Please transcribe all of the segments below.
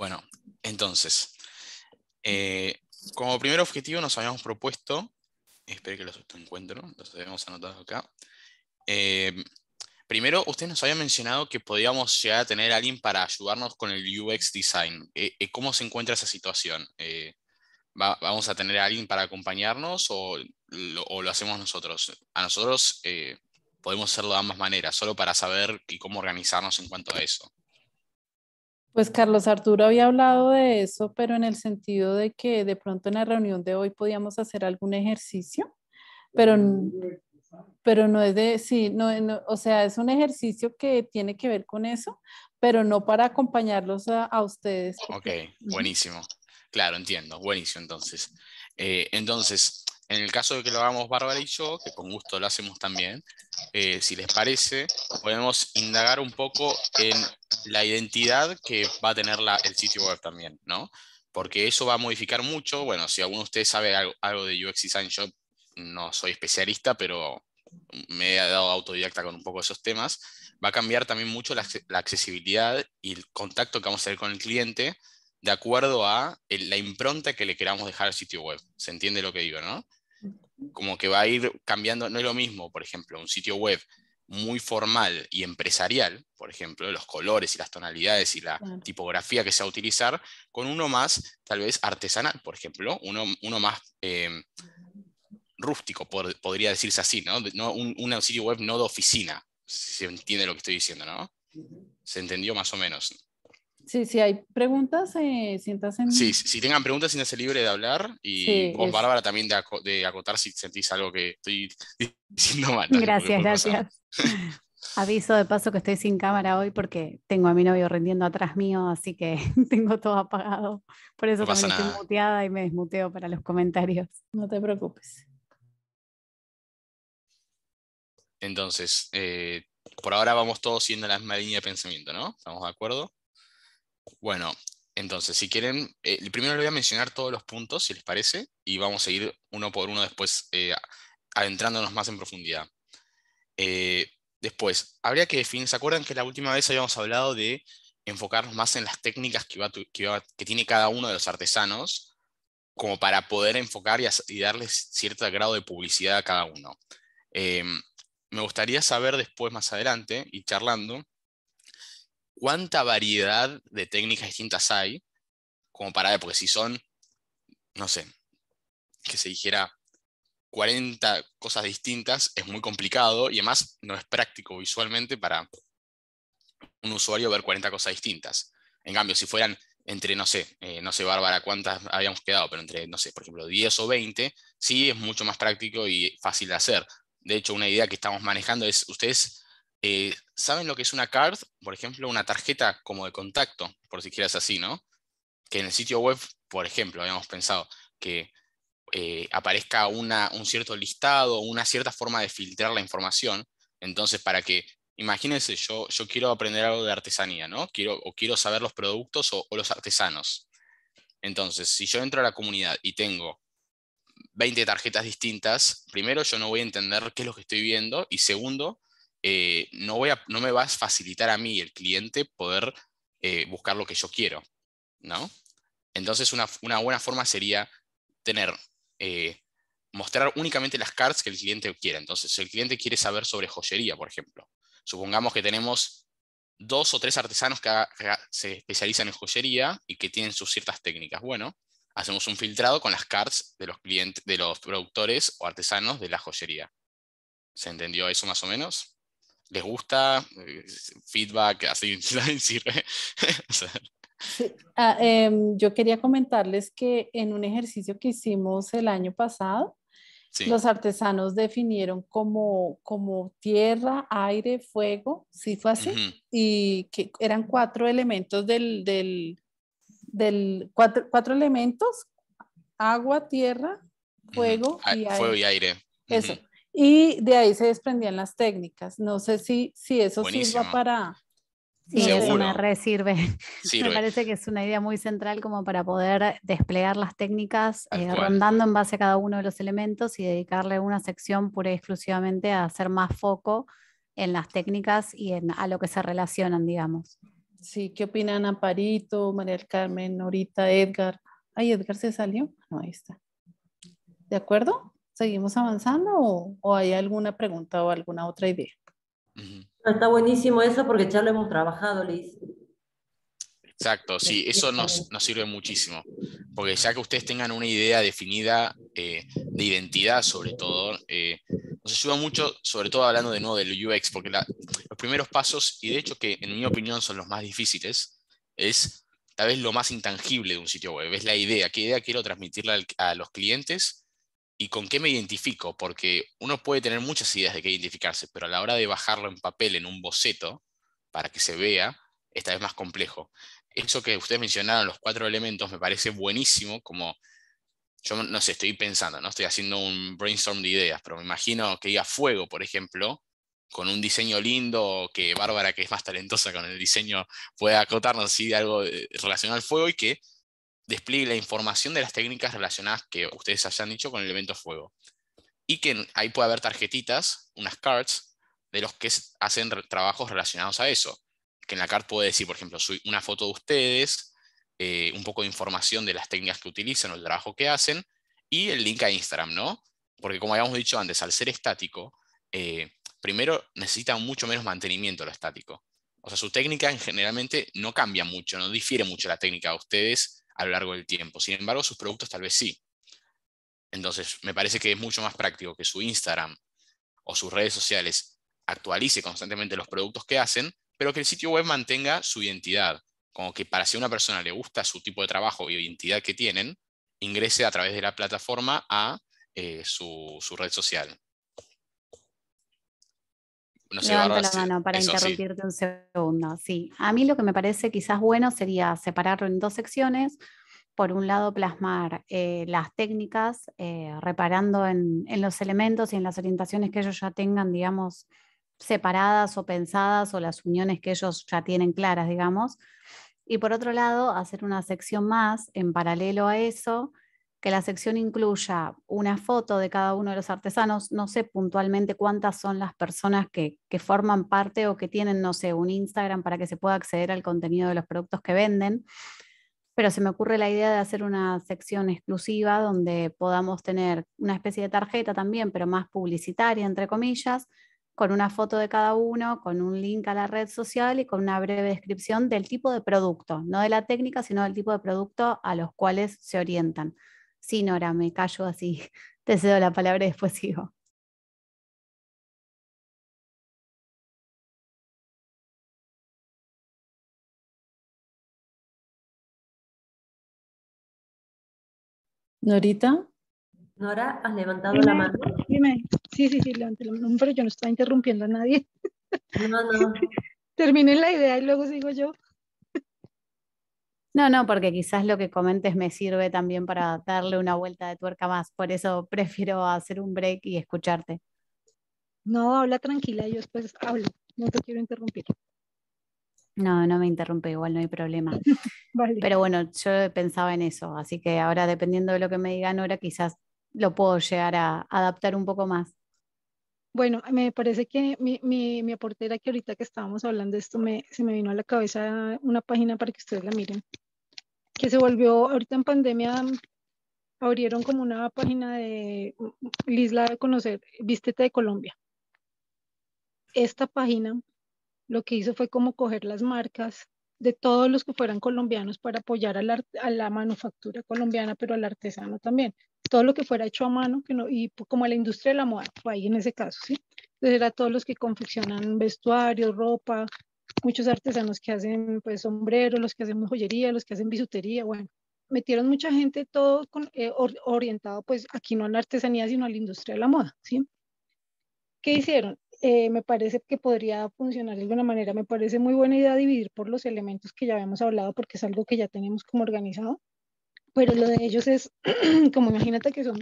Bueno, entonces, eh, como primer objetivo nos habíamos propuesto, espero que los encuentro, los habíamos anotado acá. Eh, primero, usted nos había mencionado que podíamos llegar a tener alguien para ayudarnos con el UX design. Eh, ¿Cómo se encuentra esa situación? ¿Vamos a tener alguien para acompañarnos o lo, hacemos nosotros? A nosotros podemos hacerlo de ambas maneras, solo para saber y cómo organizarnos en cuanto a eso. Pues Carlos Arturo había hablado de eso, pero en el sentido de que de pronto en la reunión de hoy podíamos hacer algún ejercicio, pero, pero no es de, sí, no, o sea, es un ejercicio que tiene que ver con eso, pero no para acompañarlos a, ustedes. Ok, buenísimo. Claro, entiendo, buenísimo entonces. Eh, entonces, en el caso de que lo hagamos Bárbara y yo, que con gusto lo hacemos también, eh, si les parece, podemos indagar un poco en la identidad que va a tener la, el sitio web también, ¿no? Porque eso va a modificar mucho. Bueno, si alguno de ustedes sabe algo, de UX Design, Shop, no soy especialista, pero me he dado autodidacta con un poco esos temas, va a cambiar también mucho la, accesibilidad y el contacto que vamos a tener con el cliente de acuerdo a la impronta que le queramos dejar al sitio web. ¿Se entiende lo que digo, no? Como que va a ir cambiando, no es lo mismo, por ejemplo, un sitio web muy formal y empresarial, por ejemplo, los colores y las tonalidades y la tipografía que se va a utilizar, con uno más tal vez artesanal, por ejemplo, uno, uno más em, rústico, podría decirse así, ¿no? un, sitio web no de oficina, si se entiende lo que estoy diciendo, ¿no? ¿Se entendió más o menos? Sí, si hay preguntas, eh, siéntase Sí, si tengan preguntas, siéntase libre de hablar y con vos, Bárbara, también de, de, acotar si sentís algo que estoy diciendo mal. Gracias, gracias. Aviso de paso que estoy sin cámara hoy porque tengo a mi novio rindiendo atrás mío, así que tengo todo apagado. Por eso me estoy muteada y me desmuteo para los comentarios. No te preocupes. Entonces, eh, por ahora vamos todos siguiendo la misma línea de pensamiento, ¿no? ¿Estamos de acuerdo? Bueno, entonces, si quieren, eh, primero les voy a mencionar todos los puntos, si les parece, y vamos a ir uno por uno después eh, adentrándonos más en profundidad. Eh, después, habría que definir, ¿se acuerdan que la última vez habíamos hablado de enfocarnos más en las técnicas que, que, tiene cada uno de los artesanos, como para poder enfocar y, darles cierto grado de publicidad a cada uno? Eh, me gustaría saber después, más adelante, y charlando, cuánta variedad de técnicas distintas hay, como para porque si son, no sé, que se dijera 40 cosas distintas es muy complicado y además no es práctico visualmente para un usuario ver 40 cosas distintas. En cambio, si fueran entre, no sé, eh, no sé, Bárbara, cuántas habíamos quedado, pero entre, no sé, por ejemplo, 10 o 20, sí es mucho más práctico y fácil de hacer. De hecho, una idea que estamos manejando es, ustedes eh, saben lo que es una card, por ejemplo, una tarjeta como de contacto, por si quieras así, ¿no? Que en el sitio web, por ejemplo, habíamos pensado que eh, aparezca una, un cierto listado, una cierta forma de filtrar la información. Entonces, para que, imagínense, yo, yo quiero aprender algo de artesanía, ¿no? Quiero, o quiero saber los productos o, los artesanos. Entonces, si yo entro a la comunidad y tengo 20 tarjetas distintas, primero yo no voy a entender qué es lo que estoy viendo y segundo, eh, no, voy a, no me va a facilitar a mí, el cliente, poder eh, buscar lo que yo quiero, ¿no? Entonces una, una, buena forma sería tener eh, mostrar únicamente las cards que el cliente quiera. Entonces, si el cliente quiere saber sobre joyería, por ejemplo, supongamos que tenemos dos o tres artesanos que, se especializan en joyería y que tienen sus ciertas técnicas. Bueno, hacemos un filtrado con las cards de los clientes, de los productores o artesanos de la joyería. ¿Se entendió eso más o menos? ¿Les gusta? Eh, ¿Feedback? ¿Así sirve? Ah, em, yo quería comentarles que en un ejercicio que hicimos el año pasado, los artesanos definieron como, como tierra, aire, fuego, sí fue así, y que eran cuatro elementos del, del, del cuatro, cuatro, elementos, agua, tierra, fuego, ah, y, aire. fuego y aire. Eso. Y de ahí se desprendían las técnicas. No sé si, si eso sirva para, Sí, eso me sirve. Me parece que es una idea muy central como para poder desplegar las técnicas eh, rondando en base a cada uno de los elementos y dedicarle una sección pura y exclusivamente a hacer más foco en las técnicas y en, a lo que se relacionan, digamos. Sí, ¿qué opinan Amparito, María del Carmen, Norita, Edgar? Ay, Edgar se salió. No, ahí está. ¿De acuerdo? ¿Seguimos avanzando o, hay alguna pregunta o alguna otra idea? Está buenísimo eso porque ya lo hemos trabajado, Liz. Exacto, sí, eso nos, nos sirve muchísimo, porque ya que ustedes tengan una idea definida eh, de identidad, sobre todo, eh, nos ayuda mucho, sobre todo hablando de nuevo del UX, porque los primeros pasos, y de hecho que en mi opinión son los más difíciles, es tal vez lo más intangible de un sitio web, es la idea, qué idea quiero transmitirle a los clientes y con qué me identifico, porque uno puede tener muchas ideas de qué identificarse, pero a la hora de bajarlo en papel, en un boceto, para que se vea, esta vez más complejo. Eso que ustedes mencionaron, los cuatro elementos, me parece buenísimo, como yo no sé, estoy pensando, ¿no? Estoy haciendo un brainstorm de ideas, pero me imagino que diga fuego, por ejemplo, con un diseño lindo, que Bárbara, que es más talentosa con el diseño, pueda acotarnos algo eh, relacionado al fuego y que despliegue la información de las técnicas relacionadas que ustedes hayan dicho con el evento fuego. Y que ahí puede haber tarjetitas, unas cards, de los que hacen trabajos relacionados a eso. Que en la card puede decir, por ejemplo, una foto de ustedes, eh, un poco de información de las técnicas que utilizan o el trabajo que hacen, y el link a Instagram, ¿no? Porque como habíamos dicho antes, al ser estático, eh, primero necesita mucho menos mantenimiento lo estático. O sea, su técnica generalmente no cambia mucho, no difiere mucho la técnica de ustedes a lo largo del tiempo. Sin embargo, sus productos tal vez sí. Entonces, me parece que es mucho más práctico que su Instagram o sus redes sociales actualice constantemente los productos que hacen, pero que el sitio web mantenga su identidad. Como que para si a una persona le gusta su tipo de trabajo y identidad que tienen, ingrese a través de la plataforma a eh, su, su red social la mano para interrumpirte un segundo. Sí, a mí lo que me parece quizás bueno sería separarlo en dos secciones. Por un lado, plasmar eh, las técnicas, eh, reparando en, en, los elementos y en las orientaciones que ellos ya tengan, digamos, separadas o pensadas o las uniones que ellos ya tienen claras, digamos. Y por otro lado, hacer una sección más en paralelo a eso, que la sección incluya una foto de cada uno de los artesanos, no sé puntualmente cuántas son las personas que, que, forman parte o que tienen, no sé, un Instagram para que se pueda acceder al contenido de los productos que venden, pero se me ocurre la idea de hacer una sección exclusiva donde podamos tener una especie de tarjeta también, pero más publicitaria, entre comillas, con una foto de cada uno, con un link a la red social y con una breve descripción del tipo de producto, no de la técnica, sino del tipo de producto a los cuales se orientan Sí, Nora, me callo así. Te cedo la palabra y después sigo. Norita. Nora, ¿has levantado la mano? Dime. Sí, sí, sí, levanté la mano, pero yo no estaba interrumpiendo a nadie. No, no. Terminé la idea y luego sigo yo. No, no, porque quizás lo que comentes me sirve también para darle una vuelta de tuerca más. Por eso prefiero hacer un break y escucharte. No, habla tranquila, yo después hablo. No te quiero interrumpir. No, no me interrumpe, igual no hay problema. Pero bueno, yo pensaba en eso, así que ahora dependiendo de lo que me digan ahora, quizás lo puedo llegar a adaptar un poco más. Bueno, me parece que mi, mi, mi aportera que ahorita que estábamos hablando de esto, se me vino a la cabeza una página para que ustedes la miren, que se volvió ahorita en pandemia, mm, abrieron como una página de Lisla mm, mm, de conocer, Vístete de Colombia. Esta página lo que hizo fue como coger las marcas de todos los que fueran colombianos para apoyar a la, manufactura colombiana, pero al artesano también. Todo lo que fuera hecho a mano, que no, y como a la industria de la moda, fue ahí en ese caso, ¿sí? Entonces era todos los que confeccionan vestuario ropa, muchos artesanos que hacen pues sombreros, los que hacen joyería, los que hacen bisutería, bueno, metieron mucha gente todo con, eh, orientado pues aquí no a la artesanía, sino a la industria de la moda, ¿sí? ¿Qué hicieron? Eh, me parece que podría funcionar de alguna manera. Me parece muy buena idea dividir por los elementos que ya habíamos hablado porque es algo que ya tenemos como organizado, pero lo de ellos es, como imagínate que son,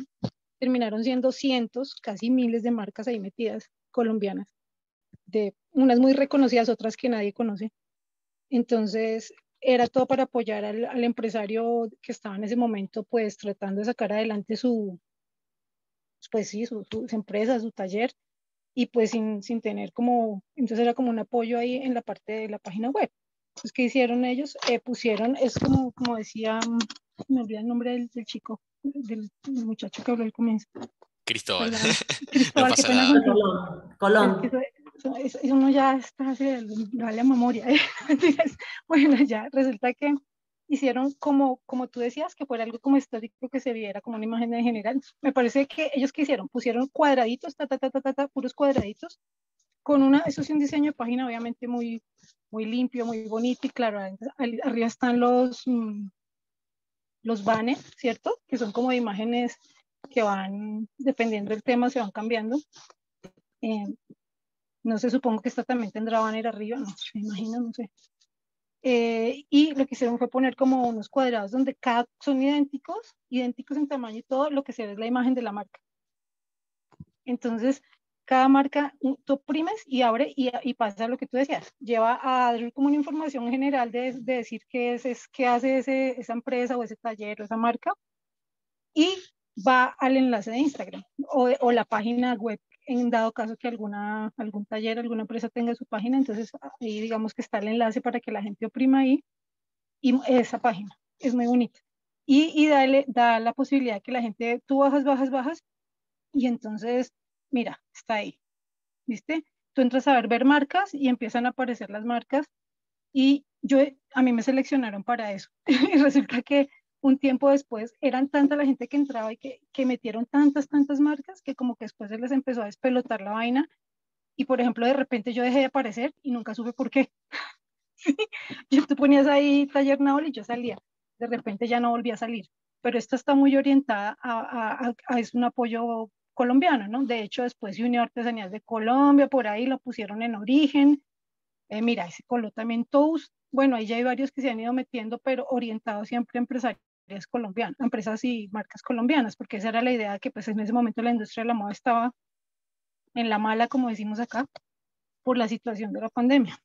terminaron siendo cientos, casi miles de marcas ahí metidas colombianas, de unas muy reconocidas, otras que nadie conoce. Entonces, era todo para apoyar al, empresario que estaba en ese momento, pues tratando de sacar adelante su, pues sí, su, su, empresa, su taller, y pues sin, sin tener como, entonces era como un apoyo ahí en la parte de la página web. Entonces, ¿qué hicieron ellos? Eh, pusieron, es como, como decía, me olvidé el nombre del, chico, del, muchacho que habló al comienzo. Cristóbal. Cristóbal, Colón. eso Eso ya está, se, vale a memoria. ¿eh? bueno, ya resulta que hicieron como, como tú decías, que fuera algo como estático, que se viera como una imagen en general. Me parece que ellos que hicieron, pusieron cuadraditos, ta, ta, ta, ta, puros cuadraditos, con una, eso es un diseño de página obviamente muy, muy limpio, muy bonito y claro, arriba están los, mm, los banners, ¿cierto? Que son como imágenes que van, dependiendo del tema, se van cambiando. Eh, no sé, supongo que esta también tendrá banner arriba, no me imagino, no sé. Eh, y lo que hicieron fue poner como unos cuadrados donde cada son idénticos, idénticos en tamaño y todo, lo que se ve es la imagen de la marca. Entonces, cada marca, tú oprimes y abre y, pasa lo que tú decías. Lleva a dar como una información general de, decir qué es, qué hace esa empresa o ese taller o esa marca y va al enlace de Instagram o la página web en dado caso que alguna, algún taller, alguna empresa tenga su página, entonces ahí digamos que está el enlace para que la gente oprima ahí y esa página es muy bonita. Y, y dale, da la posibilidad que la gente, tú bajas, bajas, bajas y entonces, mira, está ahí, ¿viste? Tú entras a ver, ver marcas y empiezan a aparecer las marcas y yo, a mí me seleccionaron para eso y resulta que un tiempo después eran tanta la gente que entraba y que, metieron tantas, tantas marcas que como que después se les empezó a despelotar la vaina. Y por ejemplo, de repente yo dejé de aparecer y nunca supe por qué. yo, tú ponías ahí taller Naol y yo salía. De repente ya no volví a salir. Pero esto está muy orientada a, es un apoyo colombiano, ¿no? De hecho, después se unió Artesanías de Colombia, por ahí lo pusieron en origen. Eh, mira, ese coló también Toast. Bueno, ahí ya hay varios que se han ido metiendo, pero orientado siempre a empresarios colombianas, empresas y marcas colombianas, porque esa era la idea que pues en ese momento la industria de la moda estaba en la mala, como decimos acá, por la situación de la pandemia.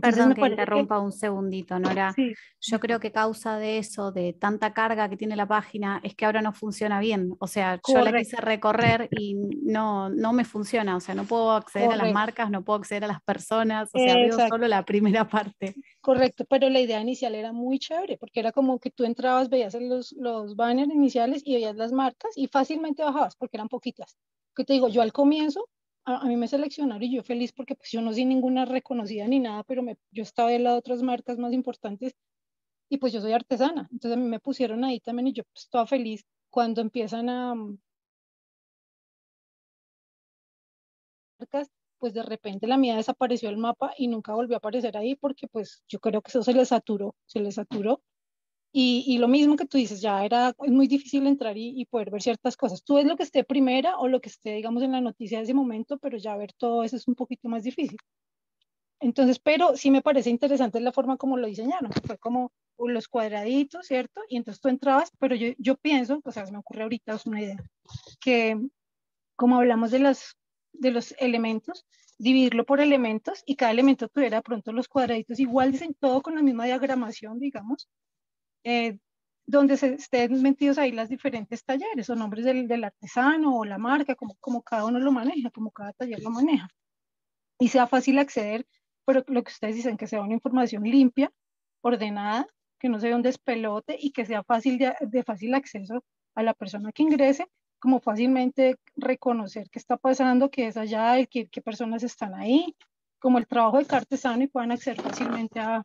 Perdón que interrumpa un segundito, Nora. Yo creo que causa de eso, de tanta carga que tiene la página, es que ahora no funciona bien. O sea, yo la quise recorrer y no, no me funciona. O sea, no puedo acceder a las marcas, no puedo acceder a las personas. O sea, veo solo la primera parte. Correcto, pero la idea inicial era muy chévere, porque era como que tú entrabas, veías los, los banners iniciales y veías las marcas y fácilmente bajabas, porque eran poquitas. Que te digo, yo al comienzo a, mí me seleccionaron y yo feliz porque pues yo no soy ninguna reconocida ni nada, pero me, yo estaba de lado otras marcas más importantes y pues yo soy artesana. Entonces a mí me pusieron ahí también y yo estaba pues, feliz cuando empiezan a mm, marcas pues de repente la mía desapareció del mapa y nunca volvió a aparecer ahí porque pues yo creo que eso se les saturó, se les saturó y, lo mismo que tú dices, ya era es muy difícil entrar y, poder ver ciertas cosas. Tú ves lo que esté primera o lo que esté, digamos, en la noticia de ese momento, pero ya ver todo eso es un poquito más difícil. Entonces, pero sí me parece interesante la forma como lo diseñaron. Fue como uh, los cuadraditos, ¿cierto? Y entonces tú entrabas, pero yo, yo pienso, o sea, se me ocurre ahorita, es una idea, que como hablamos de, las, de los elementos, dividirlo por elementos y cada elemento tuviera pronto los cuadraditos iguales en todo con la misma diagramación, digamos, eh, donde se estén metidos ahí las diferentes talleres o nombres del, artesano o la marca, como, como cada uno lo maneja, como cada taller lo maneja. Y sea fácil acceder, pero lo que ustedes dicen, que sea una información limpia, ordenada, que no sea un despelote y que sea fácil de, fácil acceso a la persona que ingrese, como fácilmente reconocer qué está pasando, qué es allá, qué, qué personas están ahí, como el trabajo del artesano y puedan acceder fácilmente a,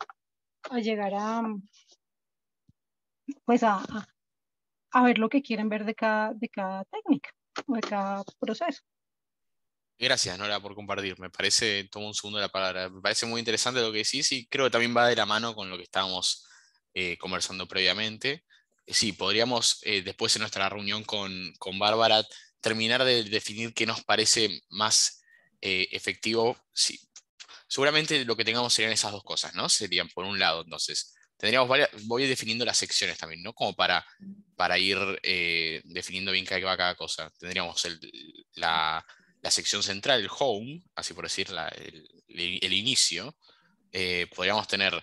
a llegar a, pues a, a, ver lo que quieren ver de cada, de cada técnica o de cada proceso. Gracias, Nora, por compartir. Me parece, tomo un segundo la palabra, me parece muy interesante lo que decís y creo que también va de la mano con lo que estábamos eh, conversando previamente. Eh, sí, podríamos eh, después en nuestra reunión con, con Bárbara terminar de definir qué nos parece más efectivo. Sí, seguramente lo que tengamos serían esas dos cosas, ¿no? Serían, por un lado, entonces, tendríamos voy definiendo las secciones también, ¿no? Como para, para ir eh, definiendo bien qué va cada cosa. Tendríamos la, sección central, el home, así por decir, el, inicio. Eh, podríamos tener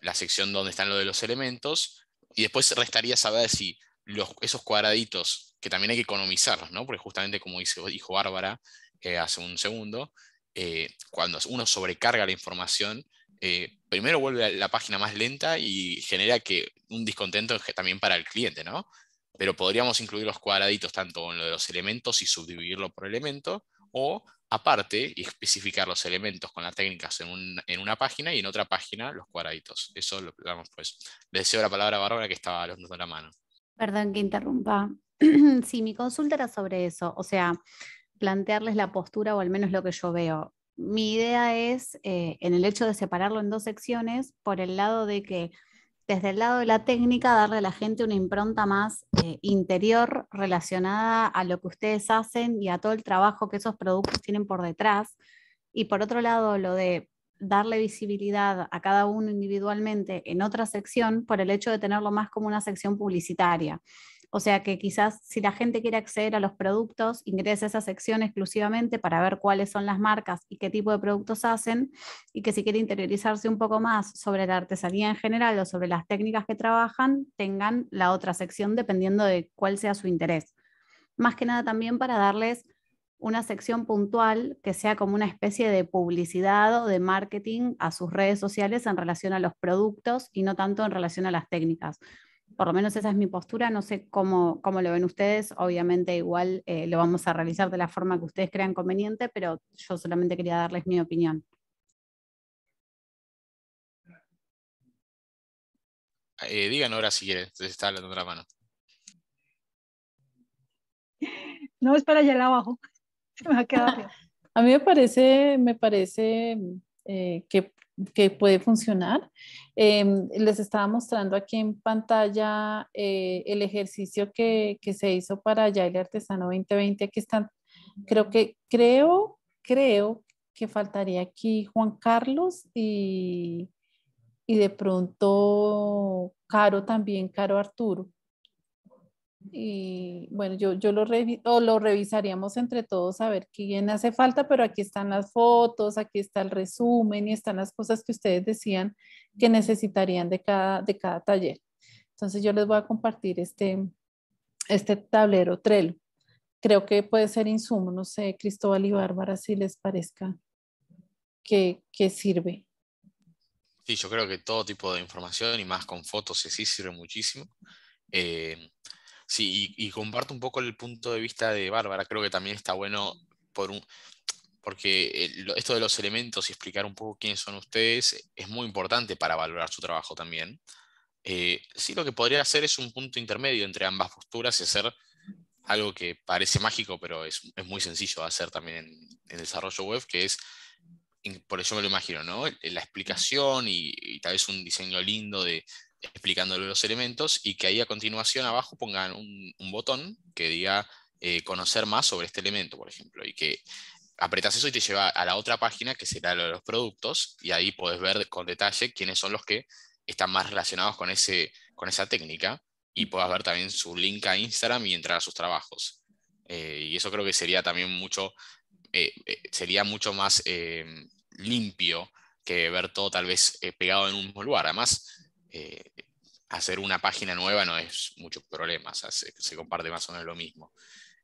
la sección donde están lo de los elementos y después restaría saber si los, esos cuadraditos, que también hay que economizarlos, ¿no? Porque justamente como dijo Bárbara eh, hace un segundo, cuando uno sobrecarga la información, eh, primero vuelve la página más lenta y genera que un descontento también para el cliente, ¿no? Pero podríamos incluir los cuadraditos tanto en lo de los elementos y subdividirlo por elemento, o aparte y especificar los elementos con las técnicas en, una página y en otra página los cuadraditos. Eso lo hablamos pues. Le deseo la palabra a Bárbara que estaba de la mano. Perdón que interrumpa. sí, mi consulta era sobre eso. O sea, plantearles la postura o al menos lo que yo veo mi idea es, eh, en el hecho de separarlo en dos secciones, por el lado de que desde el lado de la técnica, darle a la gente una impronta más eh, interior relacionada a lo que ustedes hacen y a todo el trabajo que esos productos tienen por detrás. Y por otro lado, lo de darle visibilidad a cada uno individualmente en otra sección por el hecho de tenerlo más como una sección publicitaria. O sea que quizás si la gente quiere acceder a los productos, ingrese a esa sección exclusivamente para ver cuáles son las marcas y qué tipo de productos hacen, y que si quiere interiorizarse un poco más sobre la artesanía en general o sobre las técnicas que trabajan, tengan la otra sección dependiendo de cuál sea su interés. Más que nada también para darles una sección puntual que sea como una especie de publicidad o de marketing a sus redes sociales en relación a los productos y no tanto en relación a las técnicas por lo menos esa es mi postura, no sé cómo, cómo lo ven ustedes, obviamente igual eh, lo vamos a realizar de la forma que ustedes crean conveniente, pero yo solamente quería darles mi opinión. Eh, digan ahora si quieren, se está dando otra mano. No, es para allá abajo. me a a mí me parece, me parece eh, que que puede funcionar. Em, les estaba mostrando aquí en pantalla eh, el ejercicio que, se hizo para el Artesano 2020. Aquí están, creo que, creo, creo que faltaría aquí Juan Carlos y, y de pronto Caro también, Caro Arturo. Y bueno, yo, yo lo, lo revisaríamos entre todos a ver quién hace falta, pero aquí están las fotos, aquí está el resumen y están las cosas que ustedes decían que necesitarían de cada, de cada taller. Entonces yo les voy a compartir este, este tablero Trello. Creo que puede ser insumo, no sé, Cristóbal y Bárbara, si les parezca que, que sirve. Sí, yo creo que todo tipo de información y más con fotos, sí, sirve muchísimo. Eh, Sí, y, comparto un poco el punto de vista de Bárbara. Creo que también está bueno por un, porque eh, esto de los elementos y explicar un poco quiénes son ustedes es muy importante para valorar su trabajo también. Eh, sí, lo que podría hacer es un punto intermedio entre ambas posturas y hacer algo que parece mágico, pero es, muy sencillo de hacer también en, desarrollo web, que es, por eso me lo imagino, ¿no? La explicación y tal vez un diseño lindo de, explicándole los elementos y que ahí a continuación abajo pongan un, botón que diga eh, conocer más sobre este elemento, por ejemplo, y que apretas eso y te lleva a la otra página que será lo de los productos y ahí podés ver con detalle quiénes son los que están más relacionados con, ese, con esa técnica y puedas ver también su link a Instagram y entrar a sus trabajos. Eh, y eso creo que sería también mucho, eh, sería mucho más limpio que ver todo tal vez pegado en un mismo lugar. Además, eh, hacer una página nueva no es mucho problema, se, comparte más o menos lo mismo.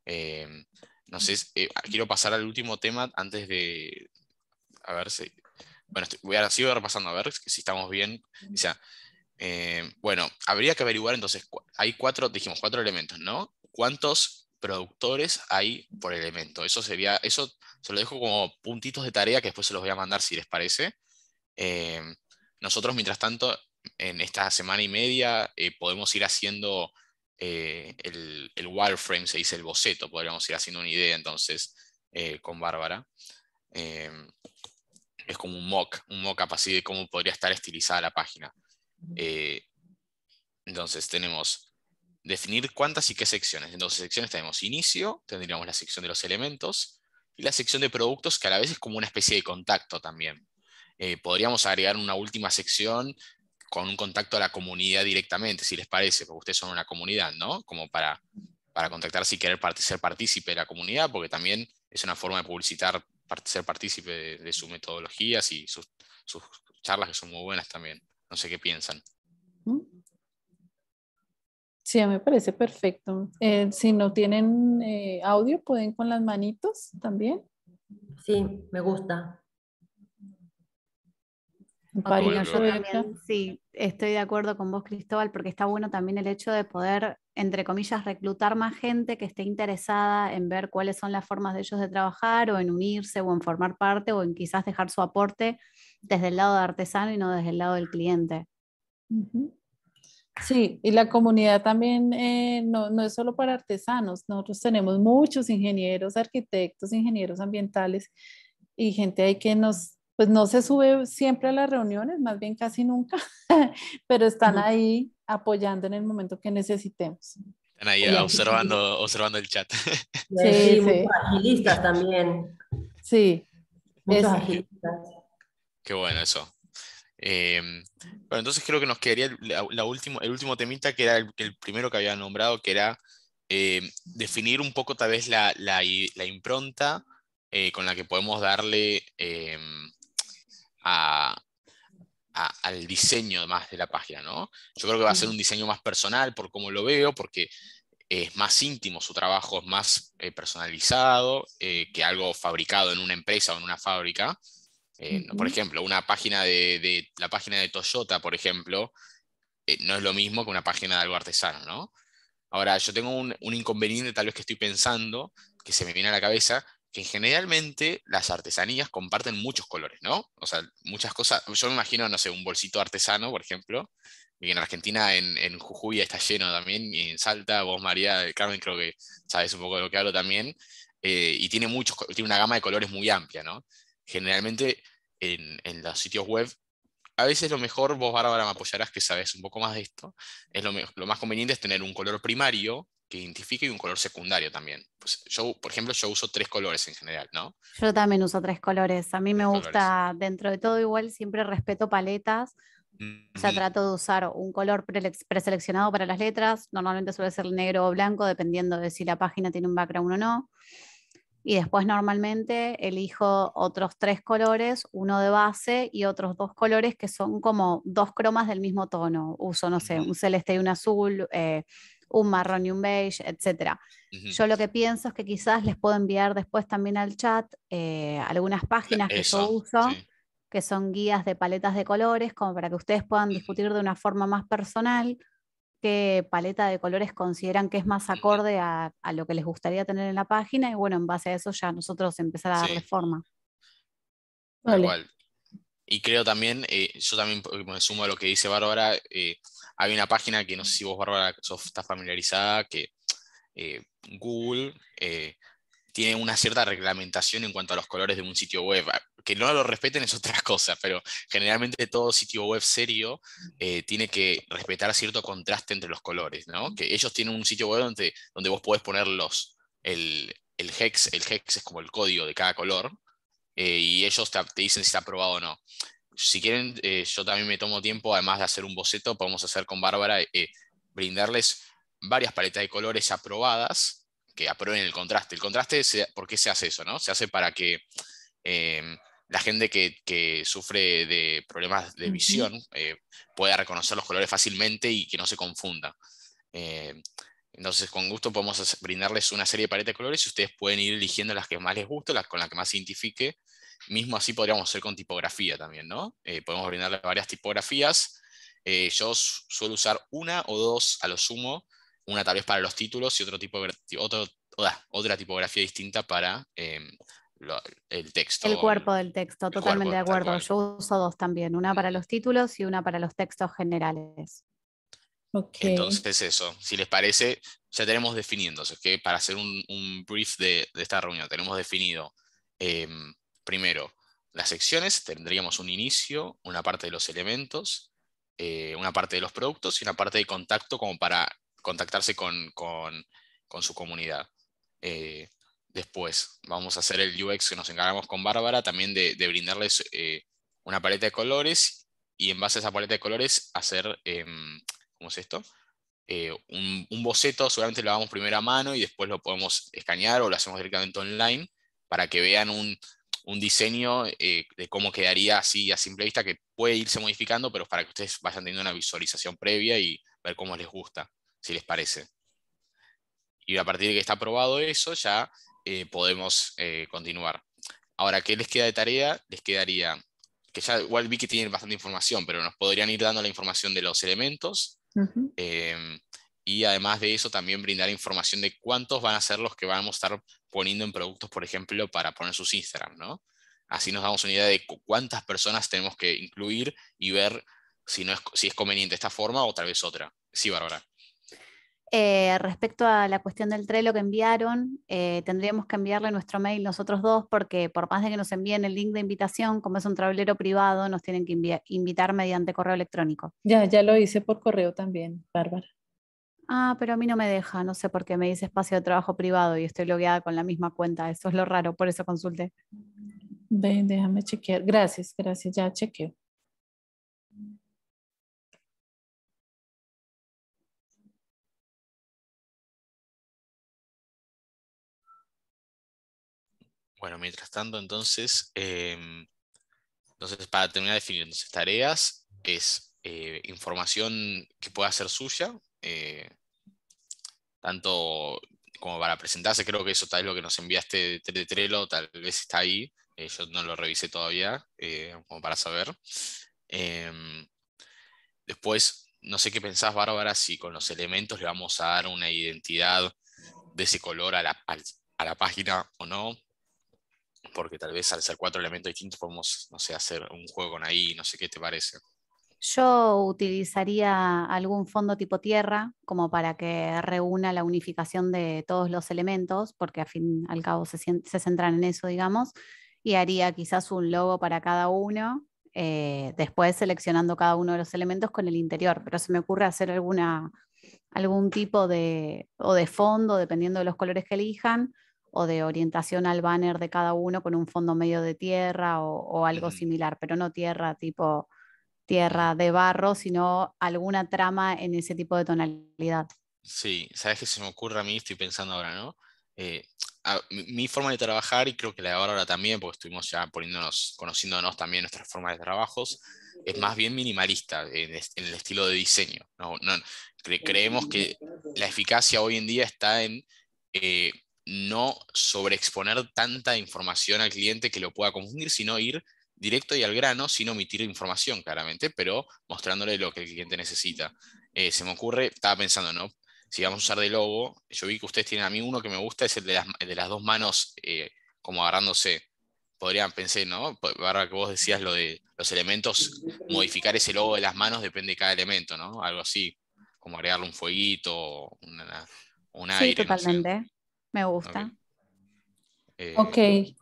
Eh, no sé, eh, quiero pasar al último tema antes de, a ver si, bueno, voy sigo repasando a ver si estamos bien. O bueno, habría que averiguar entonces, hay cuatro, dijimos cuatro elementos, ¿no? ¿Cuántos productores hay por elemento? Eso sería, eso se lo dejo como puntitos de tarea que después se los voy a mandar si les parece. nosotros, mientras tanto, en esta semana y media eh, podemos ir haciendo eh, el, el, wireframe, se dice el boceto, podríamos ir haciendo una idea entonces eh, con Bárbara. es como un mock, un mock-up así de cómo podría estar estilizada la página. entonces tenemos definir cuántas y qué secciones. En dos secciones tenemos inicio, tendríamos la sección de los elementos y la sección de productos que a la vez es como una especie de contacto también. podríamos agregar una última sección con un contacto a la comunidad directamente, si les parece, porque ustedes son una comunidad, ¿no? Como para, para contactar si querer ser partícipe de la comunidad, porque también es una forma de publicitar, ser partícipe de, sus metodologías y sus, charlas que son muy buenas también. No sé qué piensan. ¿Mm? Sí, me parece perfecto. Eh, si no tienen eh, audio, pueden con las manitos también. Sí, me gusta yo sí, estoy de acuerdo con vos, Cristóbal, porque está bueno también el hecho de poder, entre comillas, reclutar más gente que esté interesada en ver cuáles son las formas de ellos de trabajar o en unirse o en formar parte o en quizás dejar su aporte desde el lado de artesano y no desde el lado del cliente. Sí, y la comunidad también eh, no, no es solo para artesanos, nosotros tenemos muchos ingenieros, arquitectos, ingenieros ambientales y gente ahí que nos pues no se sube siempre a las reuniones, más bien casi nunca, pero están ahí apoyando en el momento que necesitemos. Están ahí observando, observando el chat. Sí, sí. agilistas también. Sí. Muy agilistas. Qué bueno eso. Em, bueno, entonces creo que nos quedaría la, el último temita, que era el, primero que había nombrado, que era em, definir un poco tal vez la, impronta eh, con la que podemos darle em, al diseño más de la página, ¿no? Yo creo que va a ser un diseño más personal por cómo lo veo, porque es más íntimo su trabajo, es más eh, personalizado eh, que algo fabricado en una empresa o en una fábrica. Eh, por ejemplo, una página de, la página de Toyota, por ejemplo, no es lo mismo que una página de algo artesano, Ahora, yo tengo un, un inconveniente tal vez que estoy pensando, que se me viene a la cabeza, que generalmente las artesanías comparten muchos colores, ¿no? O sea, muchas cosas, yo me imagino, no sé, un bolsito artesano, por ejemplo, y en Argentina, en, Jujuy está lleno también, y en Salta, vos María, Carmen, creo que sabes un poco de lo que hablo también, eh, y tiene, muchos, tiene una gama de colores muy amplia, ¿no? Generalmente en, los sitios web a veces lo mejor, vos Bárbara me apoyarás que sabes un poco más de esto, es lo, lo, más conveniente es tener un color primario que identifique y un color secundario también. Pues yo, por ejemplo, yo uso tres colores en general, ¿no? Yo también uso tres colores. A mí me gusta, dentro de todo, igual siempre respeto paletas. O sea, trato de usar un color preseleccionado para las letras. Normalmente suele ser negro o blanco, dependiendo de si la página tiene un background o no. Y después normalmente elijo otros tres colores, uno de base y otros dos colores que son como dos cromas del mismo tono. Uso, no sé, un celeste y un azul, eh, un marrón y un beige, etc. Yo lo que pienso es que quizás les puedo enviar después también al chat eh, algunas páginas que yo uso, que son guías de paletas de colores, como para que ustedes puedan discutir de una forma más personal qué paleta de colores consideran que es más acorde a, lo que les gustaría tener en la página y bueno, en base a eso ya nosotros empezar a darle forma. Igual. Y creo también, eh, yo también me sumo a lo que dice Bárbara, eh, hay una página que no sé si vos, Bárbara, estás familiarizada, que eh, Google eh, tiene una cierta reglamentación en cuanto a los colores de un sitio web. Ah, que no lo respeten es otra cosa, pero generalmente todo sitio web serio eh, tiene que respetar cierto contraste entre los colores, ¿no? Que ellos tienen un sitio web donde, donde vos podés poner los, el, hex, el hex es como el código de cada color, y ellos te, te, dicen si está aprobado o no si quieren, eh, yo también me tomo tiempo, además de hacer un boceto, podemos hacer con Bárbara, eh, brindarles varias paletas de colores aprobadas que aprueben el contraste. El contraste, ¿por qué se hace eso? No? Se hace para que em, la gente que, que, sufre de problemas de visión eh, pueda reconocer los colores fácilmente y que no se confunda. Em, entonces, con gusto podemos brindarles una serie de paletas de colores y ustedes pueden ir eligiendo las que más les guste, las con las que más se identifique Mismo así podríamos hacer con tipografía también, ¿no? Eh, podemos brindarle varias tipografías. Eh, yo suelo usar una o dos a lo sumo, una tal vez para los títulos y otro tipo, otro, otra tipografía distinta para eh, el texto. El cuerpo del texto, totalmente de acuerdo. Yo uso dos también, una para los títulos y una para los textos generales. Okay. Entonces eso, si les parece, ya tenemos definiendo. es que para hacer un, brief de, esta reunión, tenemos definido em, primero, las secciones, tendríamos un inicio, una parte de los elementos, eh, una parte de los productos y una parte de contacto como para contactarse con, su comunidad. Eh, después, vamos a hacer el UX que nos encargamos con Bárbara, también de, brindarles eh, una paleta de colores y en base a esa paleta de colores hacer, em, ¿cómo es esto? Un, boceto, seguramente lo hagamos primero a mano y después lo podemos escanear o lo hacemos directamente online para que vean un, un diseño eh, de cómo quedaría así a simple vista, que puede irse modificando, pero para que ustedes vayan teniendo una visualización previa y ver cómo les gusta, si les parece. Y a partir de que está aprobado eso, ya eh, podemos eh, continuar. Ahora, ¿qué les queda de tarea? Les quedaría, que ya igual vi que tienen bastante información, pero nos podrían ir dando la información de los elementos, y además de eso también brindar información de cuántos van a ser los que vamos a estar poniendo en productos, por ejemplo, para poner sus Instagram, ¿no? Así nos damos una idea de cuántas personas tenemos que incluir y ver si, no es, si es conveniente esta forma o tal vez otra. Sí, Bárbara. Eh, respecto a la cuestión del Trello que enviaron, eh, tendríamos que enviarle nuestro mail nosotros dos porque por más de que nos envíen el link de invitación, como es un tablero privado, nos tienen que invitar mediante correo electrónico. Ya, ya lo hice por correo también, Bárbara. Ah, pero a mí no me deja, no sé por qué me dice espacio de trabajo privado y estoy logueada con la misma cuenta, eso es lo raro, por eso consulté. Ven, déjame chequear. Gracias, gracias, ya chequeo. Bueno, mientras tanto, entonces, em, entonces para terminar de definir, tareas es eh, información que pueda ser suya, eh, tanto como para presentarse, creo que eso tal vez lo que nos enviaste de Trello, tal vez está ahí, eh, yo no lo revisé todavía, eh, como para saber. Em, después, no sé qué pensás, Bárbara, si con los elementos le vamos a dar una identidad de ese color a la, página o no, porque tal vez al ser cuatro elementos distintos podemos, no sé, hacer un juego con ahí, no sé qué te parece. Yo utilizaría algún fondo tipo tierra como para que reúna la unificación de todos los elementos, porque al fin al cabo se, centran en eso, digamos, y haría quizás un logo para cada uno, eh, después seleccionando cada uno de los elementos con el interior, pero se me ocurre hacer algún tipo de, o de fondo, dependiendo de los colores que elijan, o de orientación al banner de cada uno con un fondo medio de tierra o algo similar, pero no tierra tipo tierra, de barro, sino alguna trama en ese tipo de tonalidad. Sí, sabes que se me ocurre a mí, estoy pensando ahora, ¿no? Eh, mi, forma de trabajar, y creo que la de ahora, también, porque estuvimos ya poniéndonos, conociéndonos también nuestras formas de trabajos, es más bien minimalista en, el estilo de diseño. No, creemos que la eficacia hoy en día está en eh, no sobreexponer tanta información al cliente que lo pueda confundir, sino ir directo y al grano, sin omitir información, claramente, pero mostrándole lo que el cliente necesita. Eh, se me ocurre, estaba pensando, ¿no? Si vamos a usar de logo, yo vi que ustedes tienen a mí uno que me gusta, es el de las, de las dos manos eh, como agarrándose. Podrían, pensé, ¿no? Ahora que vos decías lo de los elementos, modificar ese logo de las manos depende de cada elemento, ¿no? Algo así, como agregarle un fueguito, una, un aire. Sí, totalmente. Me gusta. Ok. Eh,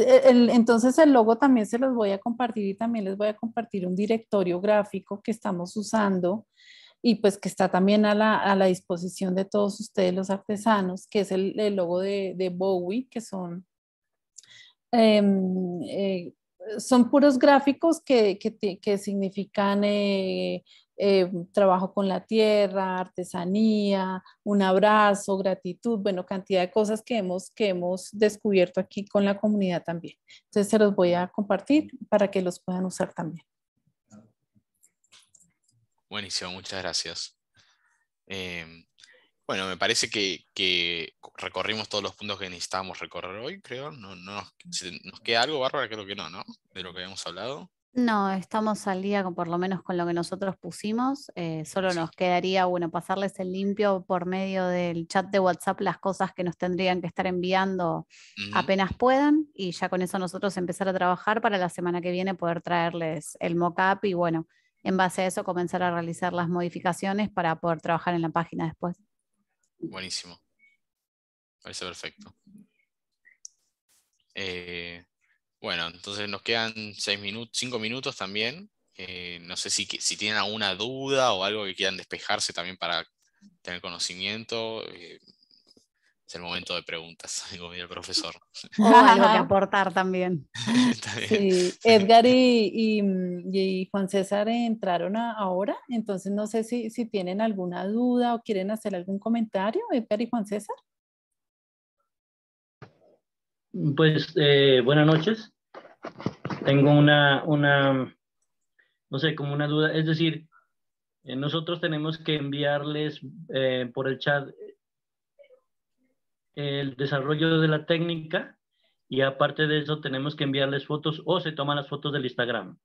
e-, entonces el logo también se los voy a compartir y también les voy a compartir un directorio gráfico que estamos usando y pues que está también a la, a la disposición de todos ustedes los artesanos, que es el, logo de, de, Bowie, que son, em, eh, son puros gráficos que, que, que significan eh, eh, trabajo con la tierra, artesanía, un abrazo, gratitud, bueno, cantidad de cosas que hemos, que hemos descubierto aquí con la comunidad también. Entonces se los voy a compartir para que los puedan usar también. Buenísimo, muchas gracias. Em, bueno, me parece que, recorrimos todos los puntos que necesitábamos recorrer hoy, creo. No, no, ¿Nos queda algo, Bárbara? Creo que no, ¿no? De lo que habíamos hablado. No, estamos al día con, por lo menos con lo que nosotros pusimos. Eh, solo nos quedaría, bueno, pasarles el limpio por medio del chat de WhatsApp las cosas que nos tendrían que estar enviando apenas puedan y ya con eso nosotros empezar a trabajar para la semana que viene poder traerles el mockup y bueno, en base a eso comenzar a realizar las modificaciones para poder trabajar en la página después. Buenísimo. Parece perfecto. Eh, bueno, entonces nos quedan seis minutos, cinco minutos también. Eh, no sé si, si, tienen alguna duda o algo que quieran despejarse también para tener conocimiento. Eh, es el momento de preguntas, digo, el profesor. O algo que aportar también. sí. Edgar mm, y, Juan César entraron ahora, entonces no sé si, si tienen alguna duda o quieren hacer algún comentario, Edgar y Juan César. Pues eh, buenas noches. Tengo una, una, no sé, como una duda. Es decir, eh, nosotros tenemos que enviarles eh, por el chat el desarrollo de la técnica y aparte de eso tenemos que enviarles fotos o se toman las fotos del Instagram.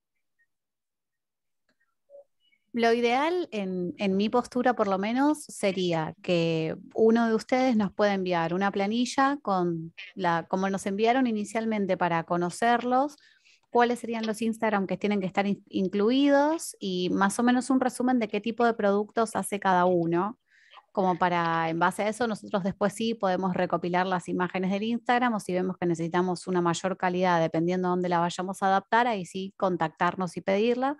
Lo ideal en, mi postura por lo menos sería que uno de ustedes nos pueda enviar una planilla con la, como nos enviaron inicialmente para conocerlos, cuáles serían los Instagram que tienen que estar incluidos y más o menos un resumen de qué tipo de productos hace cada uno. Como para, en base a eso, nosotros después sí podemos recopilar las imágenes del Instagram o si vemos que necesitamos una mayor calidad, dependiendo de dónde la vayamos a adaptar, ahí sí contactarnos y pedirla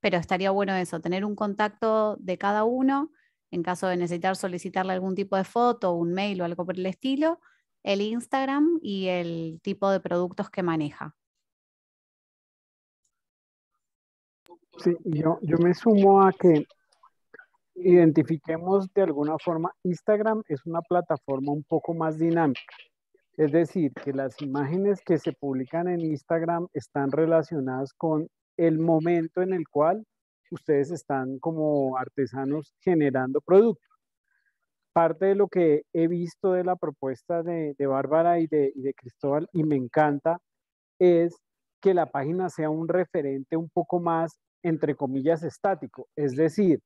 pero estaría bueno eso, tener un contacto de cada uno, en caso de necesitar solicitarle algún tipo de foto, un mail o algo por el estilo, el Instagram y el tipo de productos que maneja. Sí, yo, me sumo a que identifiquemos de alguna forma, Instagram es una plataforma un poco más dinámica. Es decir, que las imágenes que se publican en Instagram están relacionadas con el momento en el cual ustedes están como artesanos generando productos. Parte de lo que he visto de la propuesta de, de Bárbara y de, y de Cristóbal, y me encanta, es que la página sea un referente un poco más, entre comillas, estático. Es decir,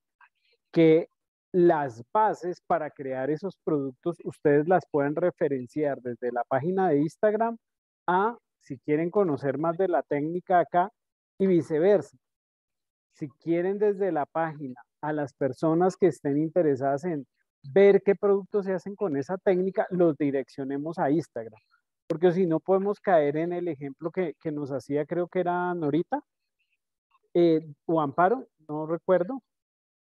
que las bases para crear esos productos ustedes las pueden referenciar desde la página de Instagram a, si quieren conocer más de la técnica acá, y viceversa. Si quieren desde la página a las personas que estén interesadas en ver qué productos se hacen con esa técnica, los direccionemos a Instagram. Porque si no podemos caer en el ejemplo que, nos hacía, creo que era Norita eh, o Amparo, no recuerdo,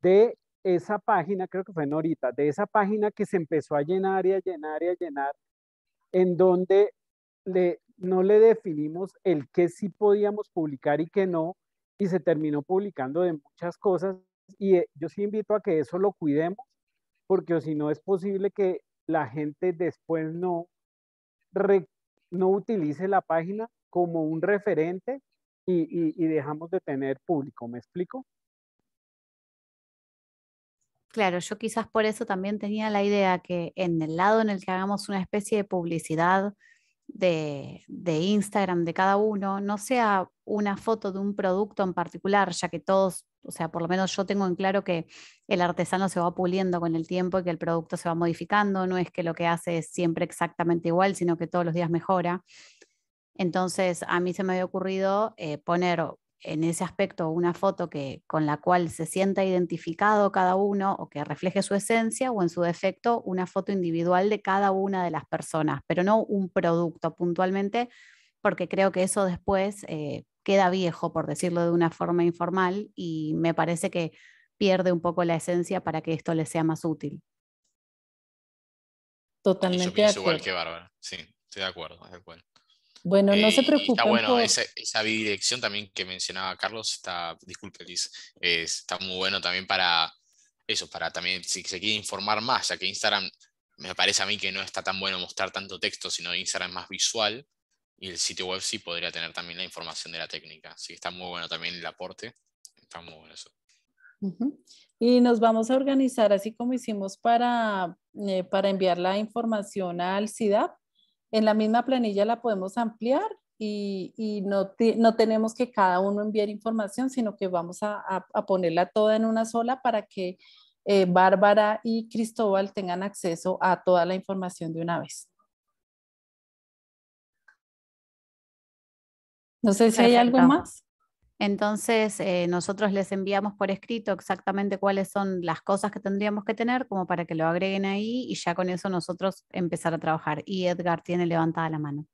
de esa página, creo que fue Norita, de esa página que se empezó a llenar y a llenar y a llenar, en donde le, no le definimos el que sí podíamos publicar y que no, y se terminó publicando de muchas cosas. Y eh, yo sí invito a que eso lo cuidemos, porque si no es posible que la gente después no, no utilice la página como un referente y, y dejamos de tener público. ¿Me explico? Claro, yo quizás por eso también tenía la idea que en el lado en el que hagamos una especie de publicidad, de, Instagram de cada uno no sea una foto de un producto en particular, ya que todos, o sea, por lo menos yo tengo en claro que el artesano se va puliendo con el tiempo y que el producto se va modificando, no es que lo que hace es siempre exactamente igual, sino que todos los días mejora. Entonces, a mí se me había ocurrido eh, poner en ese aspecto una foto que, con la cual se sienta identificado cada uno o que refleje su esencia o en su defecto una foto individual de cada una de las personas, pero no un producto puntualmente, porque creo que eso después eh, queda viejo, por decirlo de una forma informal, y me parece que pierde un poco la esencia para que esto le sea más útil. Totalmente. Yo igual que Bárbara, sí, estoy de acuerdo, de acuerdo. Bueno, no se eh, preocupen. Está bueno, esa, bidirección también que mencionaba Carlos, está, disculpe Liz, está muy bueno también para eso, para también si se quiere informar más, ya que Instagram me parece a mí que no está tan bueno mostrar tanto texto, sino Instagram es más visual y el sitio web sí podría tener también la información de la técnica. Así que está muy bueno también el aporte, está muy bueno eso. Y nos vamos a organizar así como hicimos para, eh, para enviar la información al CIDAP en la misma planilla la podemos ampliar y, no, tenemos que cada uno enviar información, sino que vamos a, ponerla toda en una sola para que eh, Bárbara y Cristóbal tengan acceso a toda la información de una vez. No sé si hay algo más. Entonces, eh, nosotros les enviamos por escrito exactamente cuáles son las cosas que tendríamos que tener como para que lo agreguen ahí y ya con eso nosotros empezar a trabajar. Y Edgar tiene levantada la mano.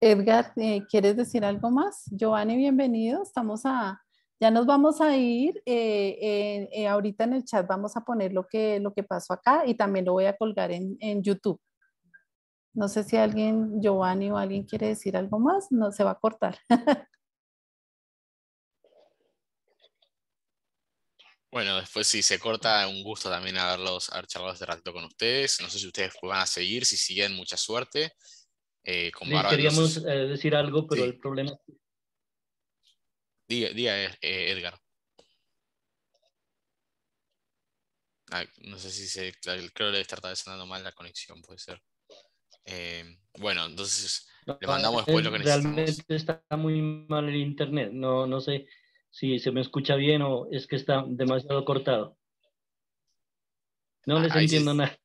Edgar, eh, ¿quieres decir algo más? Giovanni, bienvenido. Estamos a, ya nos vamos a ir. Eh, ahorita en el chat vamos a poner lo que, pasó acá y también lo voy a colgar en YouTube. No sé si alguien, Giovanni o alguien quiere decir algo más, no se va a cortar. Bueno, después si se corta, un gusto también haberlos, haber charlado este rato con ustedes. No sé si ustedes van a seguir, si siguen, mucha suerte. Eh, queríamos eh, decir algo, pero el problema... Diga, diga eh, Edgar. Ah, no sé si se... Creo que le está tratando mal la conexión, puede ser. Eh, bueno, entonces le mandamos después lo que necesitamos. Realmente está muy mal el internet. No, no sé si se me escucha bien o es que está demasiado cortado. No ah, les entiendo nada.